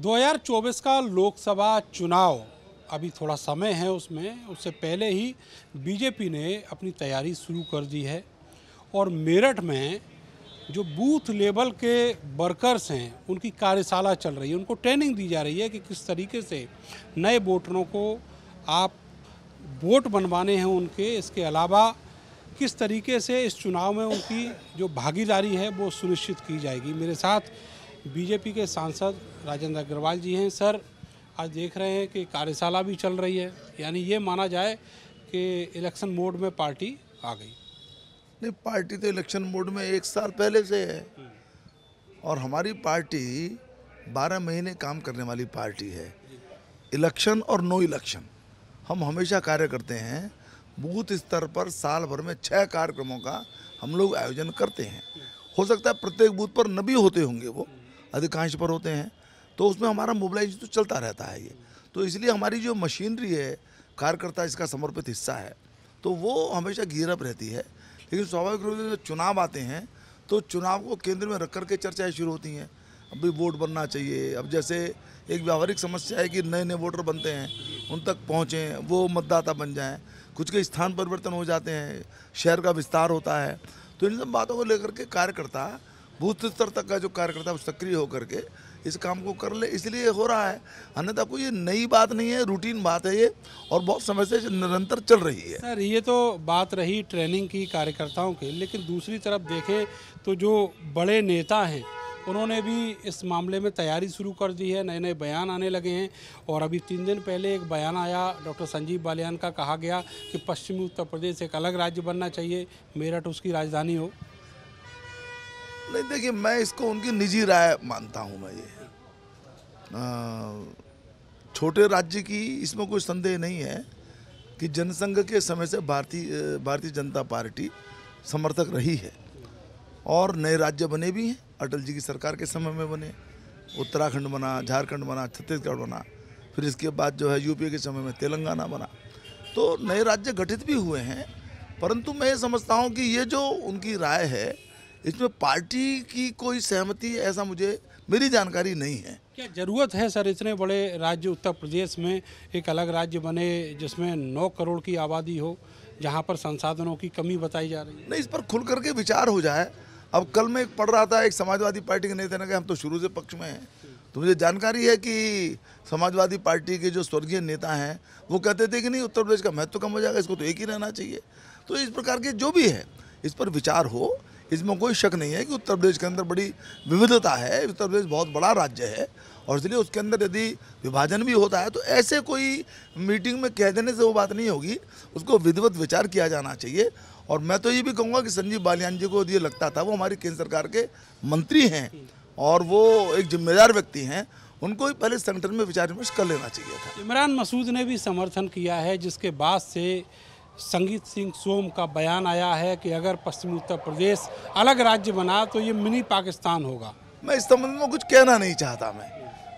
2024 का लोकसभा चुनाव अभी थोड़ा समय है उसमें उससे पहले ही बीजेपी ने अपनी तैयारी शुरू कर दी है और मेरठ में जो बूथ लेवल के वर्कर्स हैं उनकी कार्यशाला चल रही है उनको ट्रेनिंग दी जा रही है कि किस तरीके से नए वोटरों को आप वोट बनवाने हैं उनके इसके अलावा किस तरीके से इस चुनाव में उनकी जो भागीदारी है वो सुनिश्चित की जाएगी मेरे साथ बीजेपी के सांसद राजेंद्र अग्रवाल जी हैं सर आज देख रहे हैं कि कार्यशाला भी चल रही है यानी ये माना जाए कि इलेक्शन मोड में पार्टी आ गई नहीं पार्टी तो इलेक्शन मोड में एक साल पहले से है और हमारी पार्टी बारह महीने काम करने वाली पार्टी है इलेक्शन और नो इलेक्शन हम हमेशा कार्य करते हैं बूथ स्तर पर साल भर में छः कार्यक्रमों का हम लोग आयोजन करते हैं हो सकता है प्रत्येक बूथ पर न भी होते होंगे वो अधिकांश पर होते हैं तो उसमें हमारा मोबिलाइज तो चलता रहता है ये तो इसलिए हमारी जो मशीनरी है कार्यकर्ता इसका समर्पित हिस्सा है तो वो हमेशा घीरप रहती है लेकिन स्वाभाविक रूप से जो चुनाव आते हैं तो चुनाव को केंद्र में रख कर के चर्चाएँ शुरू होती हैं अभी वोट बनना चाहिए अब जैसे एक व्यावहारिक समस्या है कि नए नए वोटर बनते हैं उन तक पहुँचें वो मतदाता बन जाएँ कुछ के स्थान परिवर्तन हो जाते हैं शहर का विस्तार होता है तो इन सब बातों को लेकर के कार्यकर्ता बूथ स्तर तक का जो कार्यकर्ता सक्रिय होकर के इस काम को कर ले इसलिए हो रहा है अन्यथा कोई ये नई बात नहीं है रूटीन बात है ये और बहुत समय से निरंतर चल रही है सर ये तो बात रही ट्रेनिंग की कार्यकर्ताओं की लेकिन दूसरी तरफ देखें तो जो बड़े नेता हैं उन्होंने भी इस मामले में तैयारी शुरू कर दी है नए नए बयान आने लगे हैं और अभी तीन दिन पहले एक बयान आया डॉक्टर संजीव बालियान का कहा गया कि पश्चिमी उत्तर प्रदेश एक अलग राज्य बनना चाहिए मेरठ उसकी राजधानी हो नहीं देखिए मैं इसको उनकी निजी राय मानता हूँ मैं ये छोटे राज्य की इसमें कोई संदेह नहीं है कि जनसंघ के समय से भारतीय भारतीय जनता पार्टी समर्थक रही है और नए राज्य बने भी हैं अटल जी की सरकार के समय में बने उत्तराखंड बना झारखंड बना छत्तीसगढ़ बना फिर इसके बाद जो है यूपी के समय में तेलंगाना बना तो नए राज्य गठित भी हुए हैं परंतु मैं ये समझता हूँ कि ये जो उनकी राय है इसमें पार्टी की कोई सहमति ऐसा मुझे मेरी जानकारी नहीं है क्या जरूरत है सर इतने बड़े राज्य उत्तर प्रदेश में एक अलग राज्य बने जिसमें नौ करोड़ की आबादी हो जहाँ पर संसाधनों की कमी बताई जा रही है नहीं इस पर खुल करके विचार हो जाए अब कल मैं एक पढ़ रहा था एक समाजवादी पार्टी के नेता ने कहा हम तो शुरू से पक्ष में हैं तो मुझे जानकारी है कि समाजवादी पार्टी के जो स्वर्गीय नेता हैं वो कहते थे कि नहीं उत्तर प्रदेश का महत्व तो कम हो जाएगा इसको तो एक ही रहना चाहिए तो इस प्रकार के जो भी है इस पर विचार हो इसमें कोई शक नहीं है कि उत्तर प्रदेश के अंदर बड़ी विविधता है उत्तर प्रदेश बहुत बड़ा राज्य है और इसलिए उसके अंदर यदि विभाजन भी होता है तो ऐसे कोई मीटिंग में कह देने से वो बात नहीं होगी उसको विधिवत विचार किया जाना चाहिए और मैं तो ये भी कहूँगा कि संजीव बालियान जी को ये लगता था वो हमारी केंद्र सरकार के मंत्री हैं और वो एक जिम्मेदार व्यक्ति हैं उनको भी पहले संगठन में विचार विमर्श कर लेना चाहिए था इमरान मसूद ने भी समर्थन किया है जिसके बाद से संगीत सिंह सोम का बयान आया है कि अगर पश्चिमी उत्तर प्रदेश अलग राज्य बना तो ये मिनी पाकिस्तान होगा मैं इस संबंध में कुछ कहना नहीं चाहता मैं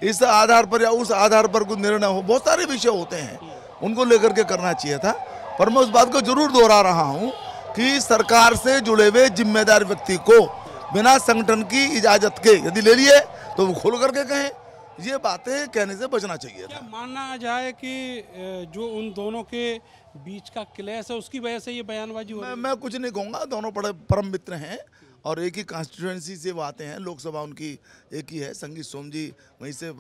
इस आधार पर या उस आधार पर कुछ निर्णय हो बहुत सारे विषय होते हैं उनको लेकर के करना चाहिए था पर मैं उस बात को जरूर दोहरा रहा हूँ कि सरकार से जुड़े हुए जिम्मेदार व्यक्ति को बिना संगठन की इजाजत के यदि ले लिए तो वो खोल करके कहें ये बातें कहने से बचना चाहिए था माना जाए कि जो उन दोनों के बीच का क्लेश है उसकी वजह से ये बयानबाजी हो मैं, मैं कुछ नहीं कहूँगा दोनों बड़े परम मित्र हैं और एक ही कॉन्स्टिट्यूएंसी से वो आते हैं लोकसभा उनकी एक ही है संगीत सोम जी वहीं से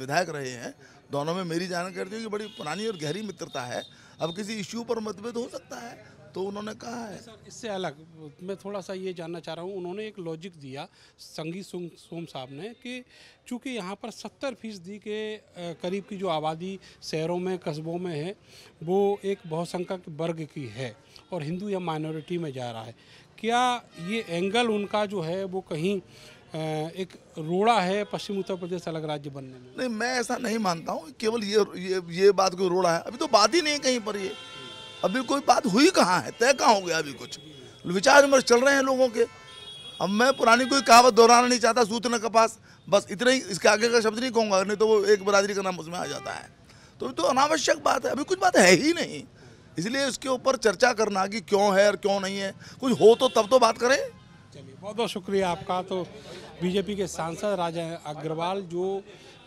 विधायक रहे हैं दोनों में मेरी जानकारी कि बड़ी पुरानी और गहरी मित्रता है अब किसी इश्यू पर मतभेद हो सकता है तो उन्होंने कहा है सर इससे अलग मैं थोड़ा सा ये जानना चाह रहा हूँ उन्होंने एक लॉजिक दिया संगीत सोम साहब ने कि चूँकि यहाँ पर सत्तर फीसदी के करीब की जो आबादी शहरों में कस्बों में है वो एक बहुसंख्यक वर्ग की है और हिंदू या माइनॉरिटी में जा रहा है क्या ये एंगल उनका जो है वो कहीं एक रोड़ा है पश्चिम उत्तर प्रदेश अलग राज्य बनने में नहीं मैं ऐसा नहीं मानता हूँ केवल ये ये ये बात कोई रोड़ा है अभी तो बात ही नहीं कहीं पर ये अभी कोई बात हुई कहाँ है तय कहाँ हो गया अभी कुछ विचार विमर्श चल रहे हैं लोगों के अब मैं पुरानी कोई कहावत दोहराना नहीं चाहता सूत न कपास बस इतने ही इसके आगे का शब्द नहीं कहूँगा नहीं तो वो एक बरादरी का नाम उसमें आ जाता है तो तो अनावश्यक बात है अभी कुछ बात है ही नहीं इसलिए उसके ऊपर चर्चा करना कि क्यों है और क्यों नहीं है कुछ हो तो तब तो बात करें चलिए बहुत बहुत शुक्रिया आपका तो बीजेपी के सांसद राजा अग्रवाल जो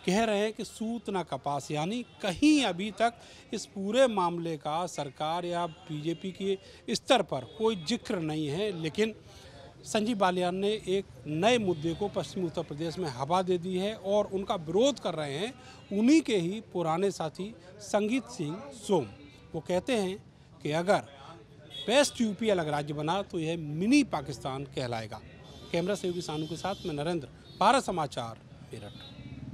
कह रहे हैं कि सूत ना कपास यानी कहीं अभी तक इस पूरे मामले का सरकार या बीजेपी के स्तर पर कोई जिक्र नहीं है लेकिन संजीव बालियान ने एक नए मुद्दे को पश्चिमी उत्तर प्रदेश में हवा दे दी है और उनका विरोध कर रहे हैं उन्हीं के ही पुराने साथी संगीत सिंह सोम वो कहते हैं कि अगर बेस्ट यूपी अलग राज्य बना तो यह मिनी पाकिस्तान कहलाएगा कैमरा सहयोगी सानू के साथ मैं नरेंद्र भारत समाचार मेरठ